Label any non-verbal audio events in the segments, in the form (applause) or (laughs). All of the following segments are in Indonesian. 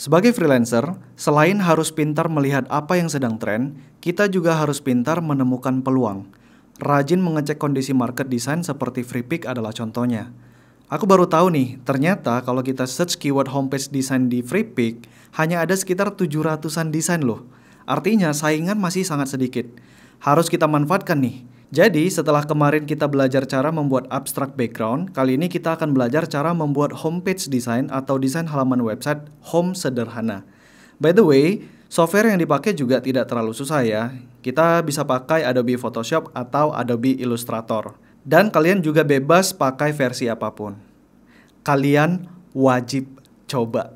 Sebagai freelancer, selain harus pintar melihat apa yang sedang tren, kita juga harus pintar menemukan peluang. Rajin mengecek kondisi market design seperti Freepik adalah contohnya. Aku baru tahu nih, ternyata kalau kita search keyword homepage design di Freepik hanya ada sekitar 700-an desain loh. Artinya saingan masih sangat sedikit. Harus kita manfaatkan nih. Jadi, setelah kemarin kita belajar cara membuat abstract background, kali ini kita akan belajar cara membuat homepage design atau desain halaman website home sederhana. By the way, software yang dipakai juga tidak terlalu susah ya. Kita bisa pakai Adobe Photoshop atau Adobe Illustrator. Dan kalian juga bebas pakai versi apapun. Kalian wajib coba.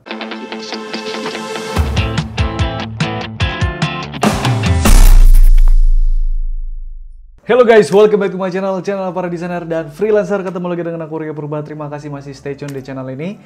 Hello guys, welcome back to my channel, channel para desainer dan freelancer. Ketemu lagi dengan aku Rio Purba. Terima kasih masih stay tune di channel ini.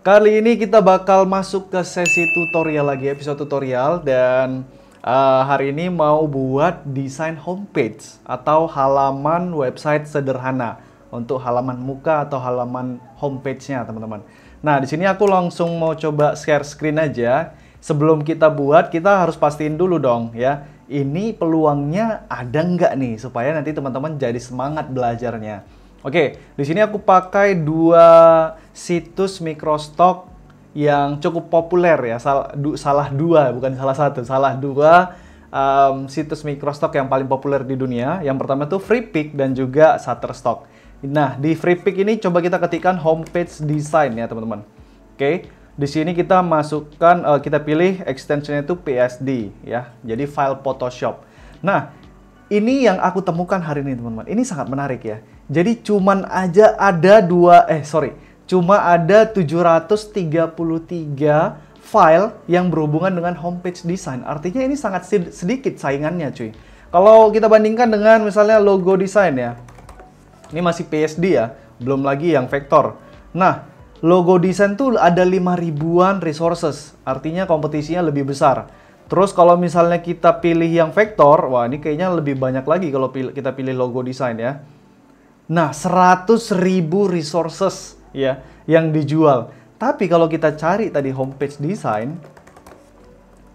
Kali ini kita bakal masuk ke sesi tutorial lagi, episode tutorial dan uh, hari ini mau buat desain homepage atau halaman website sederhana untuk halaman muka atau halaman homepage-nya, teman-teman. Nah, di sini aku langsung mau coba share screen aja sebelum kita buat kita harus pastiin dulu dong ya ini peluangnya ada nggak nih supaya nanti teman-teman jadi semangat belajarnya. Oke, di sini aku pakai dua situs microstock yang cukup populer ya. Sal du salah dua, bukan salah satu, salah dua um, situs microstock yang paling populer di dunia. Yang pertama itu Freepik dan juga Shutterstock. Nah, di Freepik ini coba kita ketikkan homepage design ya, teman-teman. Oke, di sini kita masukkan, uh, kita pilih extensionnya itu PSD ya, jadi file Photoshop. Nah, ini yang aku temukan hari ini teman-teman. Ini sangat menarik ya. Jadi cuman aja ada dua, eh sorry, cuma ada 733 file yang berhubungan dengan homepage design. Artinya ini sangat sedikit saingannya cuy. Kalau kita bandingkan dengan misalnya logo design ya, ini masih PSD ya, belum lagi yang vektor. Nah, logo desain tuh ada 5 ribuan resources. Artinya kompetisinya lebih besar. Terus kalau misalnya kita pilih yang vektor, wah ini kayaknya lebih banyak lagi kalau kita pilih logo desain ya. Nah, 100 ribu resources ya yang dijual. Tapi kalau kita cari tadi homepage design,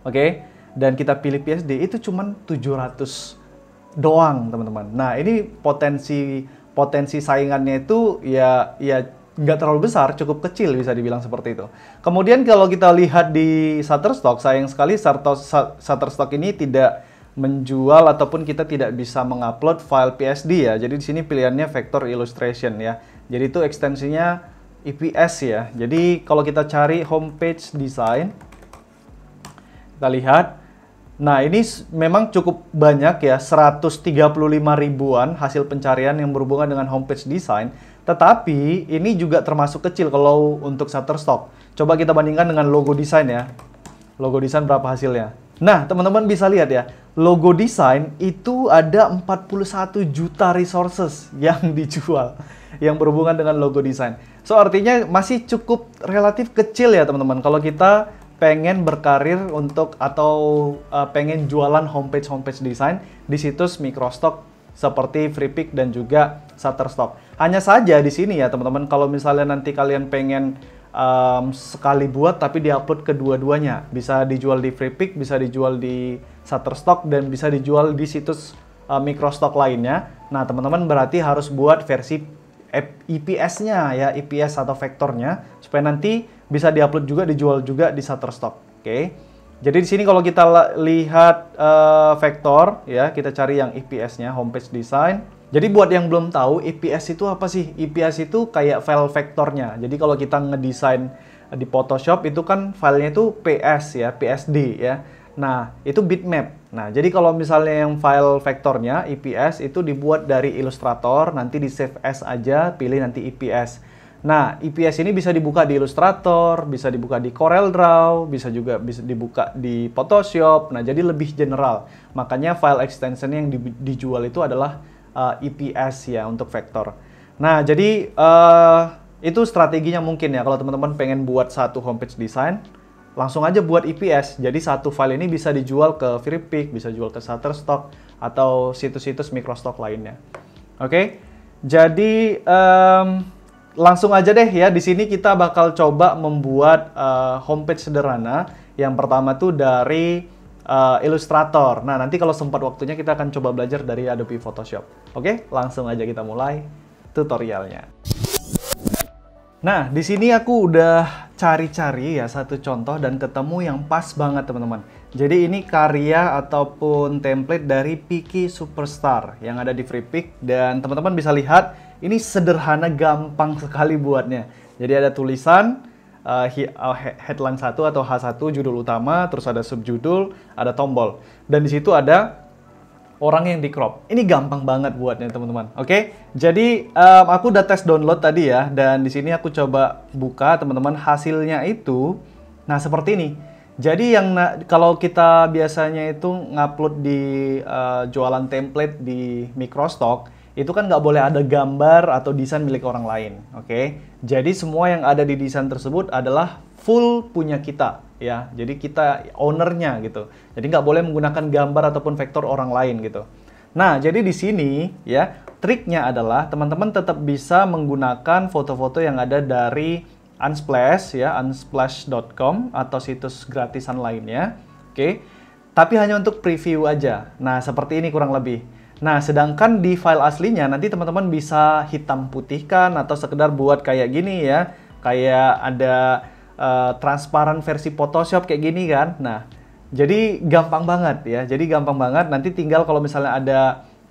oke, okay, dan kita pilih PSD itu cuman 700 doang, teman-teman. Nah, ini potensi potensi saingannya itu ya ya nggak terlalu besar, cukup kecil bisa dibilang seperti itu. Kemudian kalau kita lihat di Shutterstock, sayang sekali Shutterstock ini tidak menjual ataupun kita tidak bisa mengupload file PSD ya. Jadi di sini pilihannya Vector Illustration ya. Jadi itu ekstensinya EPS ya. Jadi kalau kita cari homepage design, kita lihat. Nah ini memang cukup banyak ya, 135 ribuan hasil pencarian yang berhubungan dengan homepage design tetapi ini juga termasuk kecil kalau untuk Shutterstock. Coba kita bandingkan dengan logo desain ya. Logo desain berapa hasilnya? Nah, teman-teman bisa lihat ya, logo desain itu ada 41 juta resources (laughs) yang dijual yang berhubungan dengan logo desain. So, artinya masih cukup relatif kecil ya, teman-teman. Kalau kita pengen berkarir untuk atau uh, pengen jualan homepage-homepage desain di situs Microstock seperti Freepik dan juga Shutterstock. Hanya saja di sini ya teman-teman, kalau misalnya nanti kalian pengen um, sekali buat tapi diupload kedua-duanya, bisa dijual di Freepik, bisa dijual di Shutterstock dan bisa dijual di situs uh, microstock lainnya. Nah teman-teman berarti harus buat versi EPS-nya ya, EPS atau vektornya supaya nanti bisa diupload juga, dijual juga di Shutterstock. Oke. Okay? Jadi di sini kalau kita lihat uh, vektor ya, kita cari yang EPS-nya, homepage design. Jadi buat yang belum tahu, EPS itu apa sih? EPS itu kayak file vektornya. Jadi kalau kita ngedesain di Photoshop itu kan filenya itu PS ya, PSD ya. Nah, itu bitmap. Nah, jadi kalau misalnya yang file vektornya EPS itu dibuat dari Illustrator, nanti di save as aja, pilih nanti EPS. Nah, EPS ini bisa dibuka di Illustrator, bisa dibuka di Corel Draw, bisa juga bisa dibuka di Photoshop. Nah, jadi lebih general. Makanya file extension yang dijual itu adalah uh, eh, EPS ya untuk vektor. Nah, jadi uh, itu strateginya mungkin ya kalau teman-teman pengen buat satu homepage design, langsung aja buat EPS. Jadi satu file ini bisa dijual ke Freepik, bisa jual ke Shutterstock atau situs-situs microstock lainnya. Oke. Okay? Jadi um, langsung aja deh ya di sini kita bakal coba membuat uh, homepage sederhana. Yang pertama tuh dari uh, Illustrator. Nah, nanti kalau sempat waktunya kita akan coba belajar dari Adobe Photoshop. Oke, langsung aja kita mulai tutorialnya. Nah, di sini aku udah cari-cari ya satu contoh dan ketemu yang pas banget teman-teman. Jadi ini karya ataupun template dari Piki Superstar yang ada di Freepik dan teman-teman bisa lihat ini sederhana gampang sekali buatnya. Jadi ada tulisan, uh, headline satu atau H1 judul utama, terus ada subjudul, ada tombol. Dan di situ ada orang yang di crop. Ini gampang banget buatnya teman-teman. Oke, okay? jadi um, aku udah tes download tadi ya, dan di sini aku coba buka teman-teman hasilnya itu. Nah seperti ini. Jadi yang kalau kita biasanya itu ngupload di uh, jualan template di Microstock, itu kan nggak boleh ada gambar atau desain milik orang lain, oke? Okay? Jadi semua yang ada di desain tersebut adalah full punya kita, ya. Jadi kita ownernya gitu. Jadi nggak boleh menggunakan gambar ataupun vektor orang lain gitu. Nah, jadi di sini ya triknya adalah teman-teman tetap bisa menggunakan foto-foto yang ada dari Unsplash ya, unsplash.com atau situs gratisan lainnya, oke? Okay? Tapi hanya untuk preview aja. Nah, seperti ini kurang lebih. Nah, sedangkan di file aslinya nanti teman-teman bisa hitam putihkan atau sekedar buat kayak gini ya. Kayak ada uh, transparan versi Photoshop kayak gini kan. Nah, jadi gampang banget ya. Jadi gampang banget nanti tinggal kalau misalnya ada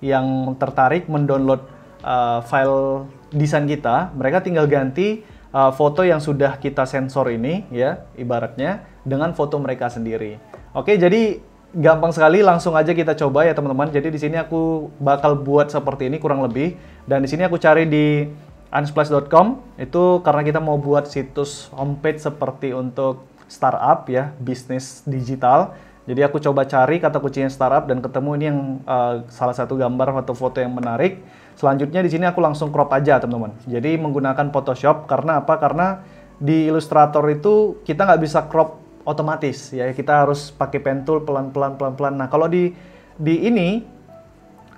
yang tertarik mendownload uh, file desain kita, mereka tinggal ganti uh, foto yang sudah kita sensor ini ya, ibaratnya dengan foto mereka sendiri. Oke, jadi gampang sekali langsung aja kita coba ya teman-teman. Jadi di sini aku bakal buat seperti ini kurang lebih dan di sini aku cari di unsplash.com itu karena kita mau buat situs homepage seperti untuk startup ya, bisnis digital. Jadi aku coba cari kata kuncinya startup dan ketemu ini yang uh, salah satu gambar atau foto yang menarik. Selanjutnya di sini aku langsung crop aja teman-teman. Jadi menggunakan Photoshop karena apa? Karena di Illustrator itu kita nggak bisa crop otomatis ya kita harus pakai pen tool pelan-pelan pelan-pelan. Nah, kalau di di ini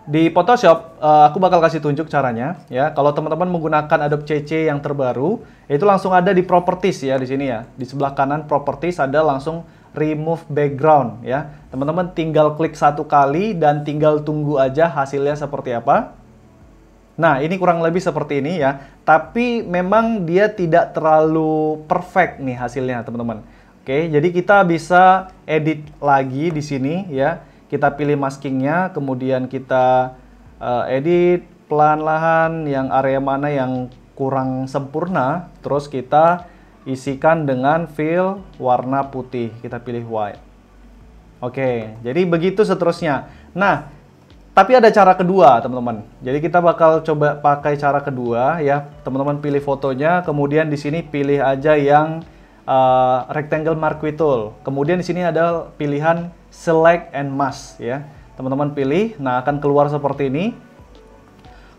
di Photoshop eh, aku bakal kasih tunjuk caranya ya. Kalau teman-teman menggunakan Adobe CC yang terbaru, itu langsung ada di properties ya di sini ya. Di sebelah kanan properties ada langsung remove background ya. Teman-teman tinggal klik satu kali dan tinggal tunggu aja hasilnya seperti apa. Nah, ini kurang lebih seperti ini ya. Tapi memang dia tidak terlalu perfect nih hasilnya, teman-teman. Oke, jadi kita bisa edit lagi di sini ya. Kita pilih maskingnya, kemudian kita uh, edit pelan-lahan yang area mana yang kurang sempurna. Terus kita isikan dengan fill warna putih. Kita pilih white. Oke, jadi begitu seterusnya. Nah, tapi ada cara kedua, teman-teman. Jadi kita bakal coba pakai cara kedua ya. Teman-teman pilih fotonya, kemudian di sini pilih aja yang uh, rectangle marquee tool. Kemudian di sini ada pilihan select and mask ya. Teman-teman pilih, nah akan keluar seperti ini.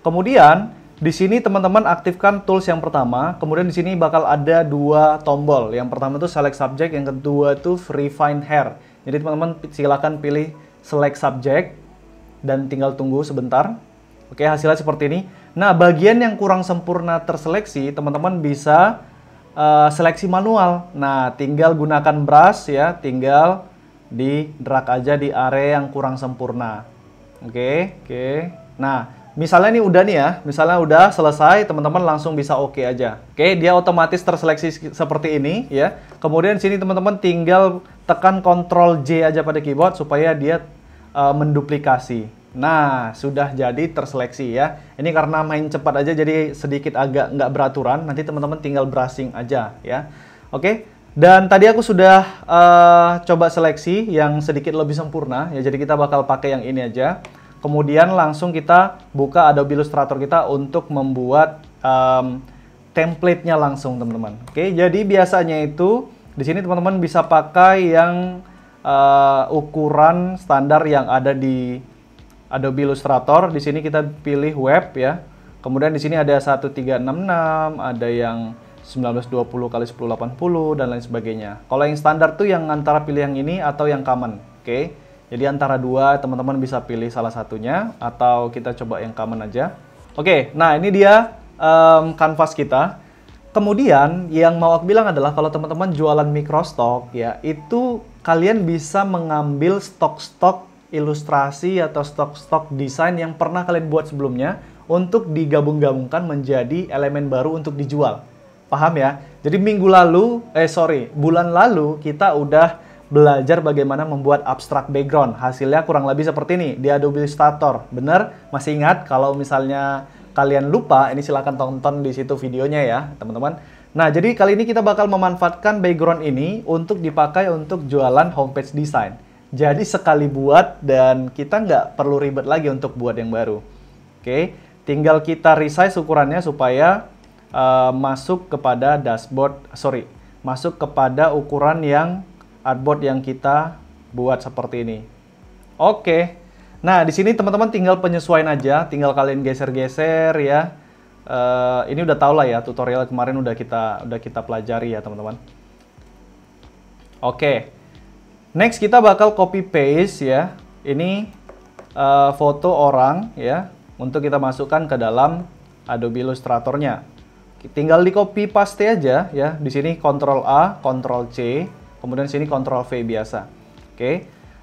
Kemudian di sini teman-teman aktifkan tools yang pertama, kemudian di sini bakal ada dua tombol. Yang pertama itu select subject, yang kedua itu refine hair. Jadi teman-teman silakan pilih select subject dan tinggal tunggu sebentar. Oke, hasilnya seperti ini. Nah, bagian yang kurang sempurna terseleksi, teman-teman bisa uh, seleksi manual. Nah, tinggal gunakan brush ya, tinggal di drag aja di area yang kurang sempurna. Oke, okay, oke. Okay. Nah, misalnya ini udah nih ya, misalnya udah selesai, teman-teman langsung bisa oke okay aja. Oke, okay, dia otomatis terseleksi seperti ini ya. Kemudian sini teman-teman tinggal tekan Ctrl J aja pada keyboard supaya dia uh, menduplikasi. Nah, sudah jadi terseleksi ya. Ini karena main cepat aja jadi sedikit agak nggak beraturan. Nanti teman-teman tinggal browsing aja ya. Oke, dan tadi aku sudah uh, coba seleksi yang sedikit lebih sempurna. Ya, jadi kita bakal pakai yang ini aja. Kemudian langsung kita buka Adobe Illustrator kita untuk membuat um, template-nya langsung teman-teman. Oke, jadi biasanya itu di sini teman-teman bisa pakai yang uh, ukuran standar yang ada di Adobe Illustrator. Di sini kita pilih web ya. Kemudian di sini ada 1366, ada yang 1920 kali 1080 dan lain sebagainya. Kalau yang standar tuh yang antara pilih yang ini atau yang common, oke? Okay? Jadi antara dua teman-teman bisa pilih salah satunya atau kita coba yang common aja. Oke, okay, nah ini dia um, kanvas kita. Kemudian yang mau aku bilang adalah kalau teman-teman jualan mikrostok ya itu kalian bisa mengambil stok-stok ilustrasi atau stok-stok desain yang pernah kalian buat sebelumnya untuk digabung-gabungkan menjadi elemen baru untuk dijual. Paham ya? Jadi minggu lalu, eh sorry, bulan lalu kita udah belajar bagaimana membuat abstrak background. Hasilnya kurang lebih seperti ini di Adobe Illustrator. Bener? Masih ingat? Kalau misalnya kalian lupa, ini silahkan tonton di situ videonya ya, teman-teman. Nah, jadi kali ini kita bakal memanfaatkan background ini untuk dipakai untuk jualan homepage design. Jadi sekali buat dan kita nggak perlu ribet lagi untuk buat yang baru. Oke, tinggal kita resize ukurannya supaya uh, masuk kepada dashboard, sorry, masuk kepada ukuran yang artboard yang kita buat seperti ini. Oke, nah di sini teman-teman tinggal penyesuaian aja, tinggal kalian geser-geser ya. Uh, ini udah tau lah ya tutorial kemarin udah kita udah kita pelajari ya teman-teman. Oke, okay. Next kita bakal copy paste ya. Ini uh, foto orang ya untuk kita masukkan ke dalam Adobe Illustratornya. Tinggal di copy paste aja ya. Di sini Ctrl A, Ctrl C, kemudian sini Ctrl V biasa. Oke. Okay.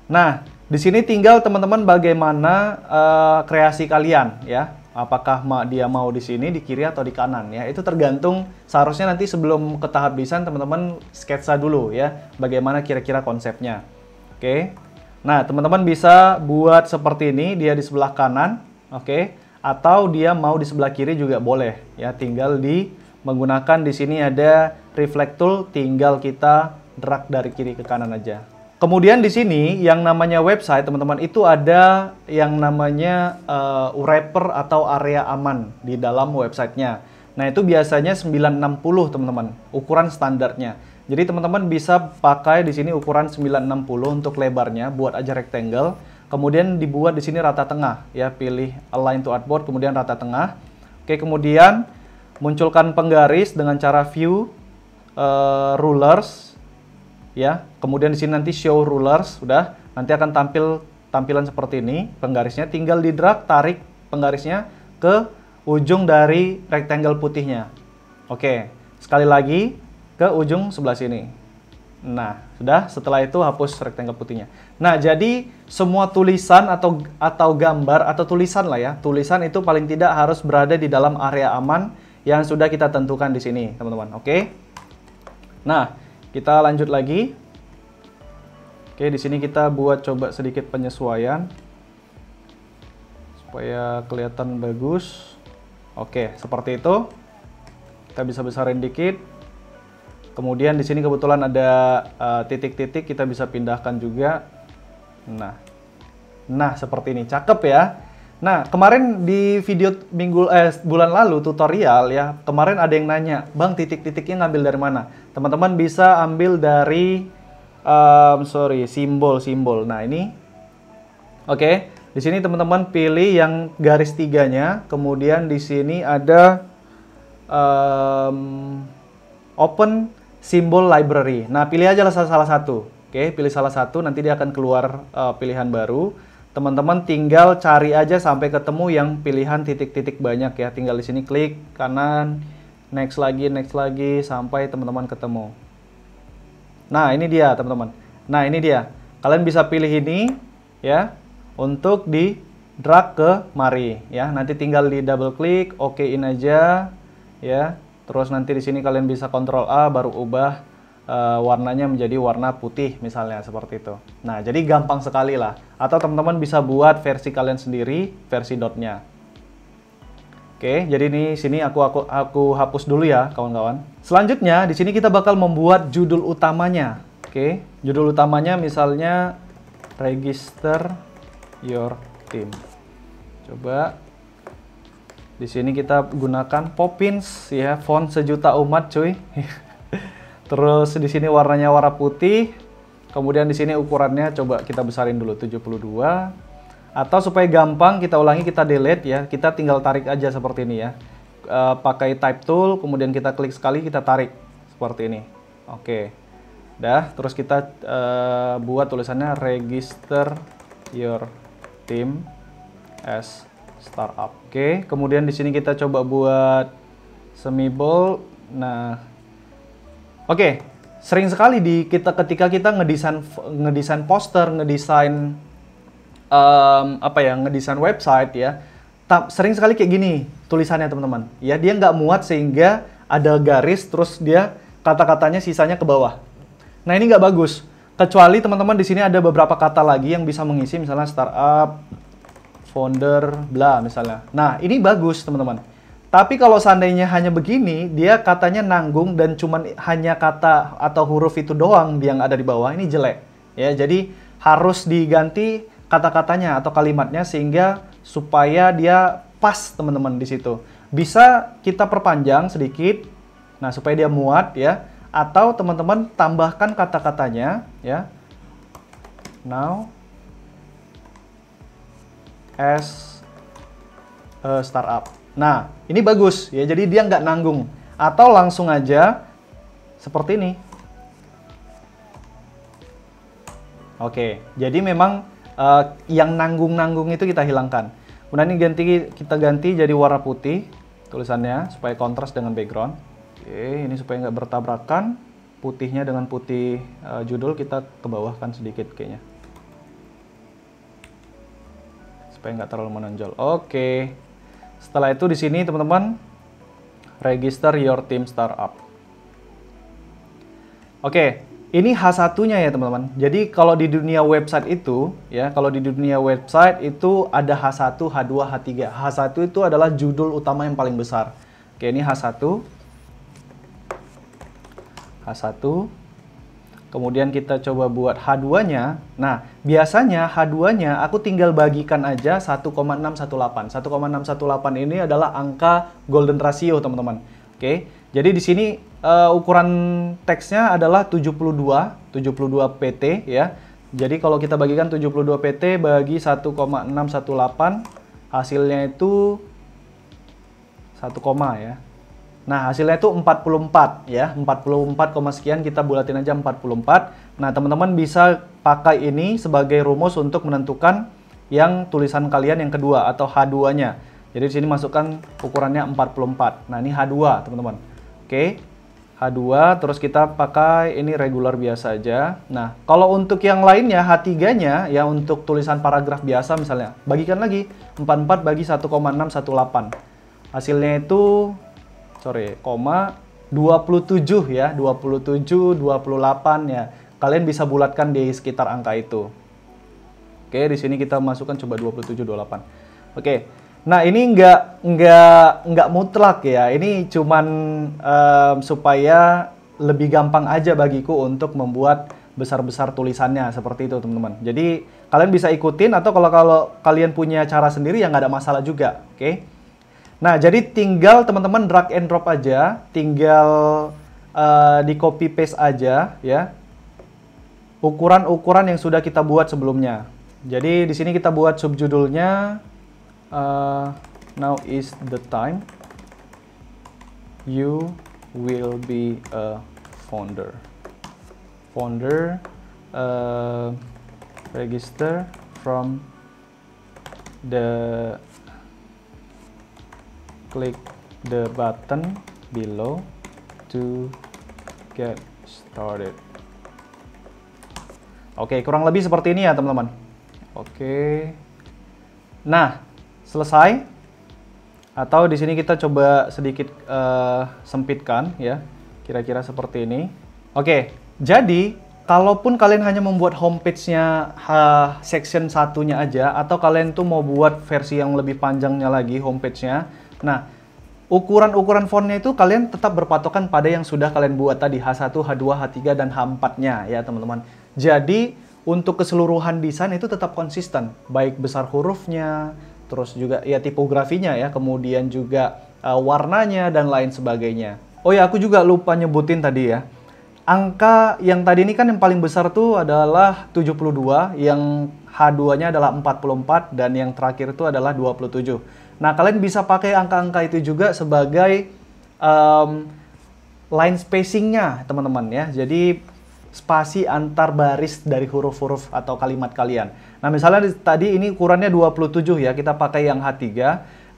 Nah, di sini tinggal teman-teman bagaimana uh, kreasi kalian ya apakah dia mau di sini di kiri atau di kanan ya itu tergantung seharusnya nanti sebelum ke tahap desain teman-teman sketsa dulu ya bagaimana kira-kira konsepnya oke okay. nah teman-teman bisa buat seperti ini dia di sebelah kanan oke okay. atau dia mau di sebelah kiri juga boleh ya tinggal di menggunakan di sini ada reflect tool tinggal kita drag dari kiri ke kanan aja Kemudian di sini yang namanya website teman-teman itu ada yang namanya uh, wrapper atau area aman di dalam websitenya. Nah itu biasanya 960 teman-teman ukuran standarnya. Jadi teman-teman bisa pakai di sini ukuran 960 untuk lebarnya buat aja rectangle. Kemudian dibuat di sini rata tengah ya pilih align to artboard kemudian rata tengah. Oke kemudian munculkan penggaris dengan cara view uh, rulers ya. Kemudian di sini nanti show rulers, sudah. Nanti akan tampil tampilan seperti ini, penggarisnya tinggal di drag tarik penggarisnya ke ujung dari rectangle putihnya. Oke, sekali lagi ke ujung sebelah sini. Nah, sudah setelah itu hapus rectangle putihnya. Nah, jadi semua tulisan atau atau gambar atau tulisan lah ya, tulisan itu paling tidak harus berada di dalam area aman yang sudah kita tentukan di sini, teman-teman. Oke. Nah, kita lanjut lagi. Oke, di sini kita buat coba sedikit penyesuaian supaya kelihatan bagus. Oke, seperti itu. Kita bisa besarin dikit. Kemudian di sini kebetulan ada eh, titik-titik uh, kita bisa pindahkan juga. Nah. Nah, seperti ini. Cakep ya. Nah, kemarin di video minggu eh, bulan lalu tutorial ya, kemarin ada yang nanya, "Bang, titik-titiknya ngambil dari mana?" teman-teman bisa ambil dari um, sorry simbol-simbol. Nah ini, oke, okay. di sini teman-teman pilih yang garis tiganya, kemudian di sini ada um, open simbol library. Nah pilih aja salah satu, oke, okay. pilih salah satu, nanti dia akan keluar uh, pilihan baru. Teman-teman tinggal cari aja sampai ketemu yang pilihan titik-titik banyak ya. Tinggal di sini klik kanan next lagi, next lagi sampai teman-teman ketemu. Nah, ini dia, teman-teman. Nah, ini dia. Kalian bisa pilih ini ya untuk di drag ke mari ya. Nanti tinggal di double klik, okein aja ya. Terus nanti di sini kalian bisa kontrol A baru ubah uh, warnanya menjadi warna putih misalnya seperti itu. Nah, jadi gampang sekali lah. Atau teman-teman bisa buat versi kalian sendiri versi dotnya. Oke, jadi ini sini aku aku aku hapus dulu ya, kawan-kawan. Selanjutnya di sini kita bakal membuat judul utamanya. Oke, judul utamanya misalnya register your team. Coba di sini kita gunakan Popins ya, font sejuta umat cuy. (laughs) Terus di sini warnanya warna putih. Kemudian di sini ukurannya coba kita besarin dulu 72 atau supaya gampang kita ulangi kita delete ya, kita tinggal tarik aja seperti ini ya. E, pakai type tool, kemudian kita klik sekali kita tarik seperti ini. Oke, dah. Terus kita e, buat tulisannya register your team as startup. Oke, kemudian di sini kita coba buat bold Nah, oke. sering sekali di kita ketika kita ngedesain ngedesain poster, ngedesain um, apa ya ngedesain website ya sering sekali kayak gini tulisannya teman-teman ya dia nggak muat sehingga ada garis terus dia kata-katanya sisanya ke bawah nah ini nggak bagus kecuali teman-teman di sini ada beberapa kata lagi yang bisa mengisi misalnya startup founder bla misalnya nah ini bagus teman-teman tapi kalau seandainya hanya begini, dia katanya nanggung dan cuman hanya kata atau huruf itu doang yang ada di bawah, ini jelek. Ya, jadi harus diganti kata-katanya atau kalimatnya sehingga supaya dia pas teman-teman di situ. Bisa kita perpanjang sedikit, nah supaya dia muat ya. Atau teman-teman tambahkan kata-katanya ya. Now as a startup. Nah, ini bagus ya. Jadi dia nggak nanggung. Atau langsung aja seperti ini. Oke, jadi memang uh, yang nanggung-nanggung itu kita hilangkan. Kemudian ini ganti kita ganti jadi warna putih tulisannya supaya kontras dengan background. Oke, ini supaya nggak bertabrakan putihnya dengan putih uh, judul kita kebawahkan sedikit kayaknya. Supaya nggak terlalu menonjol. Oke. Setelah itu di sini teman-teman register your team startup. Oke, ini H1-nya ya teman-teman. Jadi kalau di dunia website itu, ya kalau di dunia website itu ada H1, H2, H3. H1 itu adalah judul utama yang paling besar. Oke, ini H1. H1. Kemudian kita coba buat H2-nya. Nah, biasanya H2-nya aku tinggal bagikan aja 1,618. 1,618 ini adalah angka golden ratio, teman-teman. Oke. Jadi di sini uh, ukuran teksnya adalah 72, 72 PT ya. Jadi kalau kita bagikan 72 PT bagi 1,618 hasilnya itu 1, ya. Nah, hasilnya itu 44 ya, 44, sekian kita bulatin aja 44. Nah, teman-teman bisa pakai ini sebagai rumus untuk menentukan yang tulisan kalian yang kedua atau H2-nya. Jadi di sini masukkan ukurannya 44. Nah, ini H2, teman-teman. Oke. H2 terus kita pakai ini regular biasa aja. Nah, kalau untuk yang lainnya H3-nya ya untuk tulisan paragraf biasa misalnya, bagikan lagi 44 bagi 1,618. Hasilnya itu sorry, koma 27 ya, 27, 28 ya. Kalian bisa bulatkan di sekitar angka itu. Oke, di sini kita masukkan coba 27 28. Oke. Nah ini nggak nggak nggak mutlak ya. Ini cuman um, supaya lebih gampang aja bagiku untuk membuat besar-besar tulisannya seperti itu teman-teman. Jadi kalian bisa ikutin atau kalau kalau kalian punya cara sendiri ya nggak ada masalah juga, oke? Okay? Nah jadi tinggal teman-teman drag and drop aja, tinggal uh, di copy paste aja ya ukuran-ukuran yang sudah kita buat sebelumnya. Jadi di sini kita buat subjudulnya uh, now is the time you will be a founder founder uh, register from the click the button below to get started oke okay, kurang lebih seperti ini ya teman-teman oke okay. nah selesai atau di sini kita coba sedikit uh, sempitkan ya kira-kira seperti ini oke jadi kalaupun kalian hanya membuat homepage-nya uh, eh, section satunya aja atau kalian tuh mau buat versi yang lebih panjangnya lagi homepage-nya nah ukuran-ukuran fontnya itu kalian tetap berpatokan pada yang sudah kalian buat tadi H1, H2, H3, dan H4-nya ya teman-teman jadi untuk keseluruhan desain itu tetap konsisten baik besar hurufnya terus juga ya tipografinya ya, kemudian juga uh, warnanya dan lain sebagainya. Oh ya, aku juga lupa nyebutin tadi ya. Angka yang tadi ini kan yang paling besar tuh adalah 72, yang H2-nya adalah 44 dan yang terakhir itu adalah 27. Nah, kalian bisa pakai angka-angka itu juga sebagai um, line spacing-nya, teman-teman ya. Jadi spasi antar baris dari huruf-huruf atau kalimat kalian. Nah, misalnya tadi ini ukurannya 27 ya, kita pakai yang H3.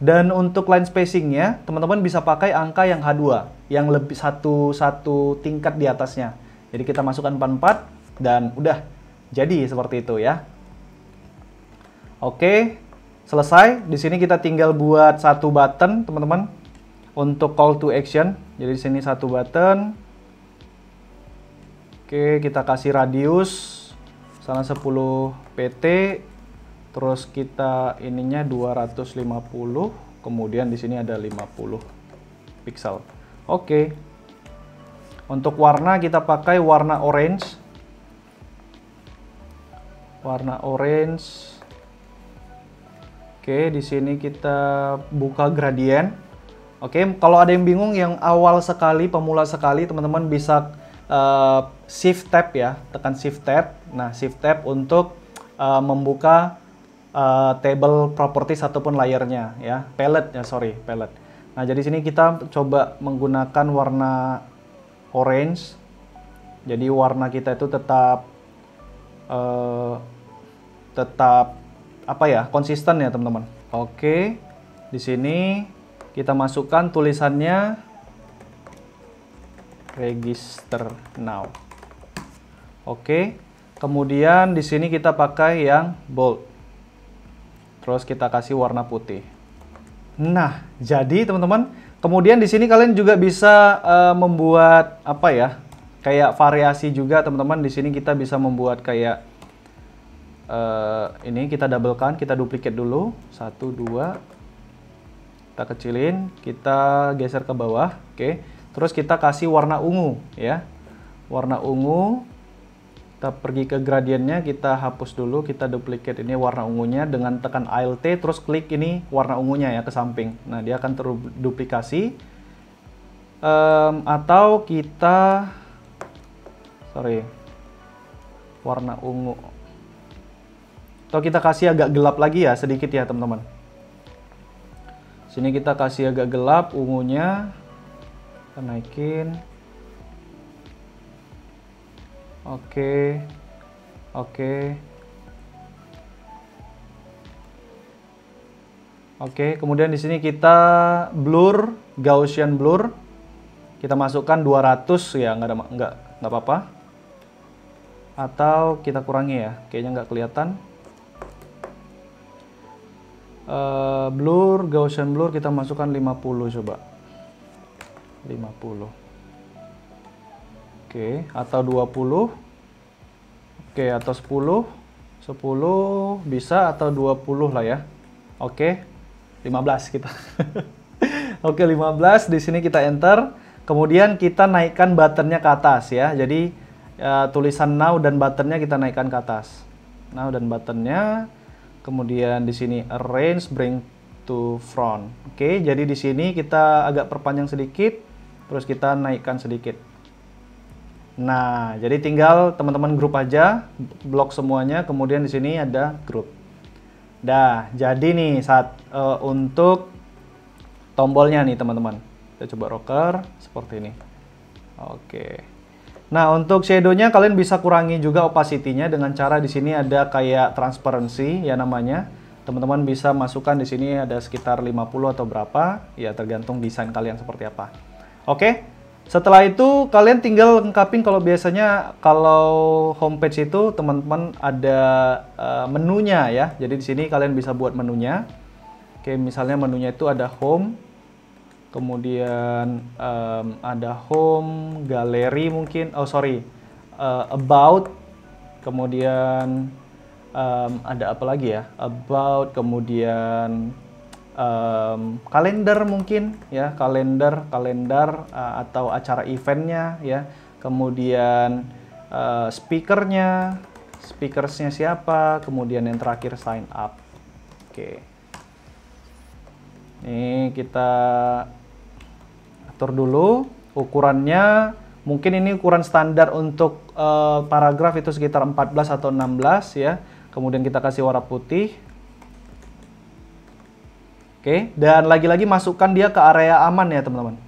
Dan untuk line spacingnya, teman-teman bisa pakai angka yang H2, yang lebih satu, satu tingkat di atasnya. Jadi kita masukkan 44 dan udah jadi seperti itu ya. Oke, selesai. Di sini kita tinggal buat satu button, teman-teman, untuk call to action. Jadi di sini satu button, Oke, kita kasih radius sana 10 PT. Terus kita ininya 250, kemudian di sini ada 50 pixel. Oke. Untuk warna kita pakai warna orange. Warna orange. Oke, di sini kita buka gradient. Oke, kalau ada yang bingung yang awal sekali, pemula sekali, teman-teman bisa uh, shift tab ya, tekan shift tab. Nah, shift tab untuk uh, membuka uh, table properties ataupun layernya ya, palette ya, sorry, palette. Nah, jadi sini kita coba menggunakan warna orange. Jadi warna kita itu tetap uh, tetap apa ya, konsisten ya, teman-teman. Oke. Di sini kita masukkan tulisannya register now. Oke. Kemudian di sini kita pakai yang bold. Terus kita kasih warna putih. Nah, jadi teman-teman, kemudian di sini kalian juga bisa uh, membuat apa ya? Kayak variasi juga teman-teman. Di sini kita bisa membuat kayak uh, ini kita doublekan, kita duplikat dulu. Satu, dua, kita kecilin, kita geser ke bawah, oke. Terus kita kasih warna ungu, ya. Warna ungu, kita pergi ke gradiennya, kita hapus dulu, kita duplikat ini warna ungunya dengan tekan Alt terus klik ini warna ungunya ya ke samping. Nah, dia akan terduplikasi. Um, atau kita sorry warna ungu atau kita kasih agak gelap lagi ya sedikit ya teman-teman sini kita kasih agak gelap ungunya kita naikin Oke. Oke. Oke, kemudian di sini kita blur, Gaussian blur. Kita masukkan 200 ya, nggak ada nggak nggak apa-apa. Atau kita kurangi ya, kayaknya nggak kelihatan. Uh, blur, Gaussian blur kita masukkan 50 coba. 50. Oke, atau 20. Oke, atau 10. 10 bisa atau 20 lah ya. Oke. 15 kita. (laughs) Oke, 15 di sini kita enter. Kemudian kita naikkan buttonnya ke atas ya. Jadi uh, tulisan now dan buttonnya kita naikkan ke atas. Now dan buttonnya. Kemudian di sini arrange bring to front. Oke, jadi di sini kita agak perpanjang sedikit, terus kita naikkan sedikit. Nah, jadi tinggal teman-teman grup aja, blok semuanya, kemudian di sini ada grup. Dah, jadi nih saat uh, untuk tombolnya nih teman-teman. Kita coba rocker seperti ini. Oke. Nah, untuk shadow-nya kalian bisa kurangi juga opacity-nya dengan cara di sini ada kayak transparency ya namanya. Teman-teman bisa masukkan di sini ada sekitar 50 atau berapa, ya tergantung desain kalian seperti apa. Oke. Setelah itu kalian tinggal lengkapin kalau biasanya kalau homepage itu teman-teman ada uh, menunya ya. Jadi di sini kalian bisa buat menunya. Oke, misalnya menunya itu ada home, kemudian um, ada home, galeri mungkin. Oh sorry, uh, about, kemudian um, ada apa lagi ya? About, kemudian um, kalender mungkin ya kalender kalender uh, eh, atau acara eventnya ya kemudian uh, speakernya speakersnya siapa kemudian yang terakhir sign up oke okay. ini kita atur dulu ukurannya mungkin ini ukuran standar untuk uh, paragraf itu sekitar 14 atau 16 ya kemudian kita kasih warna putih Oke, dan lagi-lagi masukkan dia ke area aman ya teman-teman.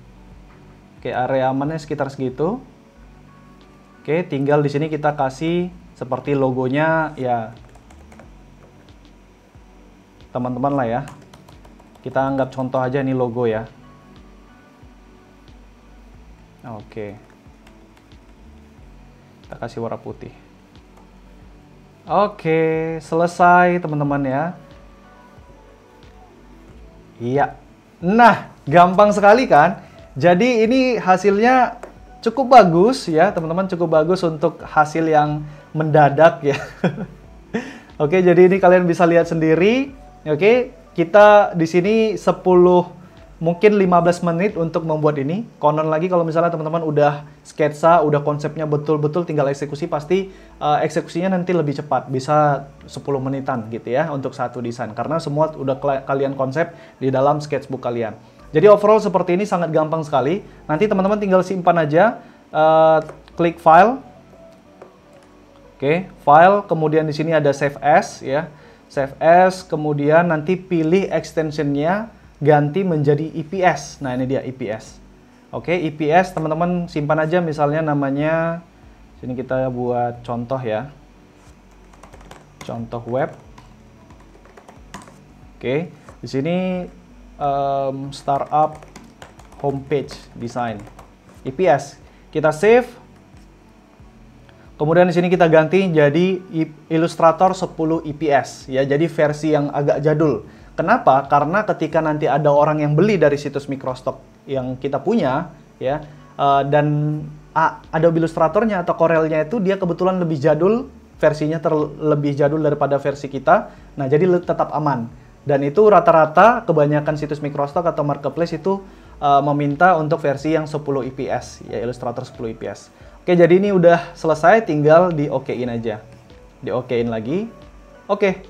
Oke, area amannya sekitar segitu. Oke, tinggal di sini kita kasih seperti logonya ya teman-teman lah ya. Kita anggap contoh aja ini logo ya. Oke. Kita kasih warna putih. Oke, selesai teman-teman ya. Iya. Nah, gampang sekali kan? Jadi ini hasilnya cukup bagus ya, teman-teman cukup bagus untuk hasil yang mendadak ya. (laughs) Oke, jadi ini kalian bisa lihat sendiri. Oke, kita di sini 10 mungkin 15 menit untuk membuat ini. Konon lagi kalau misalnya teman-teman udah sketsa, udah konsepnya betul-betul tinggal eksekusi, pasti uh, eksekusinya nanti lebih cepat, bisa 10 menitan gitu ya untuk satu desain. Karena semua udah kalian konsep di dalam sketchbook kalian. Jadi overall seperti ini sangat gampang sekali. Nanti teman-teman tinggal simpan aja, uh, klik file, oke, okay, file, kemudian di sini ada save as ya, save as, kemudian nanti pilih extensionnya, ganti menjadi IPS. E nah, ini dia IPS. E Oke, IPS e teman-teman simpan aja misalnya namanya sini kita buat contoh ya. Contoh web. Oke, di sini um, startup homepage design IPS. Kita save. Kemudian di sini kita ganti jadi Illustrator 10 IPS ya, jadi versi yang agak jadul Kenapa? Karena ketika nanti ada orang yang beli dari situs mikrostock yang kita punya, ya, uh, dan uh, ada ilustratornya atau korelnya itu dia kebetulan lebih jadul, versinya terlebih jadul daripada versi kita. Nah, jadi tetap aman. Dan itu rata-rata kebanyakan situs mikrostock atau marketplace itu uh, meminta untuk versi yang 10 IPS, ya Illustrator 10 IPS. Oke, jadi ini udah selesai, tinggal di okein aja. Di okein lagi. Oke,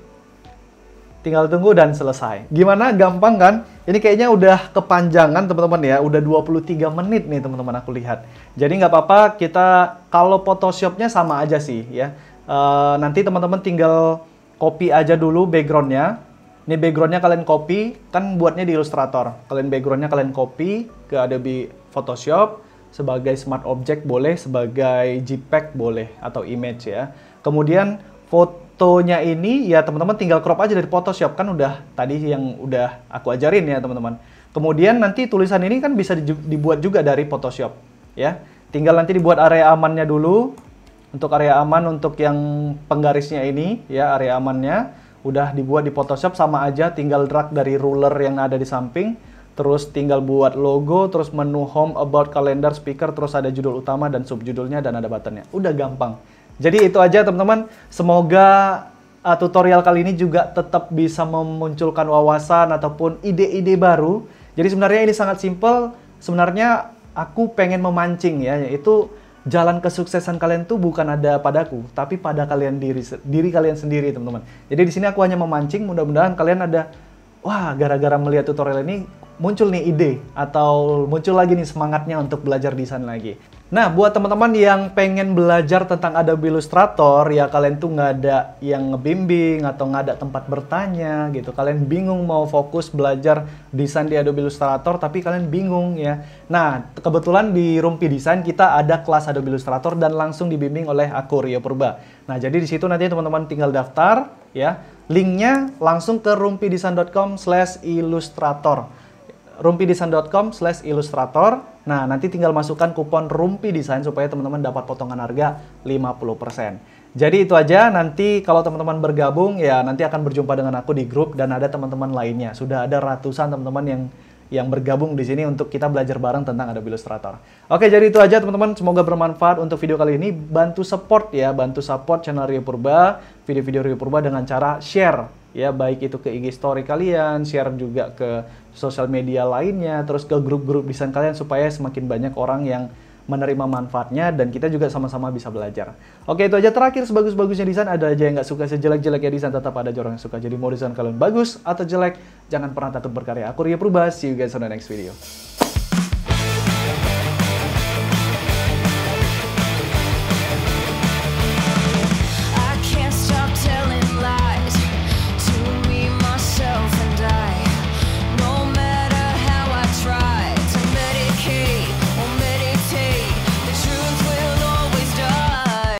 tinggal tunggu dan selesai. Gimana? Gampang kan? Ini kayaknya udah kepanjangan teman-teman ya, udah 23 menit nih teman-teman aku lihat. Jadi nggak apa-apa kita kalau Photoshopnya sama aja sih ya. E, nanti teman-teman tinggal copy aja dulu backgroundnya. Ini backgroundnya kalian copy, kan buatnya di Illustrator. Kalian backgroundnya kalian copy ke Adobe Photoshop sebagai smart object boleh, sebagai JPEG boleh atau image ya. Kemudian foto fotonya ini ya teman-teman tinggal crop aja dari Photoshop kan udah tadi yang udah aku ajarin ya teman-teman. Kemudian nanti tulisan ini kan bisa dibuat juga dari Photoshop ya. Tinggal nanti dibuat area amannya dulu. Untuk area aman untuk yang penggarisnya ini ya area amannya udah dibuat di Photoshop sama aja tinggal drag dari ruler yang ada di samping terus tinggal buat logo, terus menu home, about, calendar, speaker, terus ada judul utama dan subjudulnya dan ada buttonnya. Udah gampang. Jadi itu aja teman-teman. Semoga uh, tutorial kali ini juga tetap bisa memunculkan wawasan ataupun ide-ide baru. Jadi sebenarnya ini sangat simple. Sebenarnya aku pengen memancing ya, yaitu jalan kesuksesan kalian tuh bukan ada padaku, tapi pada kalian diri diri kalian sendiri, teman-teman. Jadi di sini aku hanya memancing, mudah-mudahan kalian ada wah gara-gara melihat tutorial ini muncul nih ide atau muncul lagi nih semangatnya untuk belajar desain lagi. Nah, buat teman-teman yang pengen belajar tentang Adobe Illustrator, ya kalian tuh nggak ada yang ngebimbing atau nggak ada tempat bertanya gitu. Kalian bingung mau fokus belajar desain di Adobe Illustrator, tapi kalian bingung ya. Nah, kebetulan di Rumpi Desain kita ada kelas Adobe Illustrator dan langsung dibimbing oleh aku, Rio Purba. Nah, jadi di situ nanti teman-teman tinggal daftar ya. Linknya langsung ke rumpidesain.com slash illustrator rumpidesign.com slash ilustrator. Nah, nanti tinggal masukkan kupon Rumpi Design supaya teman-teman dapat potongan harga 50%. Jadi itu aja, nanti kalau teman-teman bergabung ya nanti akan berjumpa dengan aku di grup dan ada teman-teman lainnya. Sudah ada ratusan teman-teman yang yang bergabung di sini untuk kita belajar bareng tentang Adobe Illustrator. Oke, jadi itu aja teman-teman. Semoga bermanfaat untuk video kali ini. Bantu support ya, bantu support channel Rio Purba, video-video Rio Purba dengan cara share ya, baik itu ke IG story kalian, share juga ke sosial media lainnya, terus ke grup-grup desain kalian supaya semakin banyak orang yang menerima manfaatnya dan kita juga sama-sama bisa belajar. Oke itu aja terakhir sebagus-bagusnya desain ada aja yang nggak suka sejelek-jeleknya desain tetap ada aja orang yang suka. Jadi mau desain kalian bagus atau jelek jangan pernah takut berkarya. Aku Ria Purba, see you guys on the next video.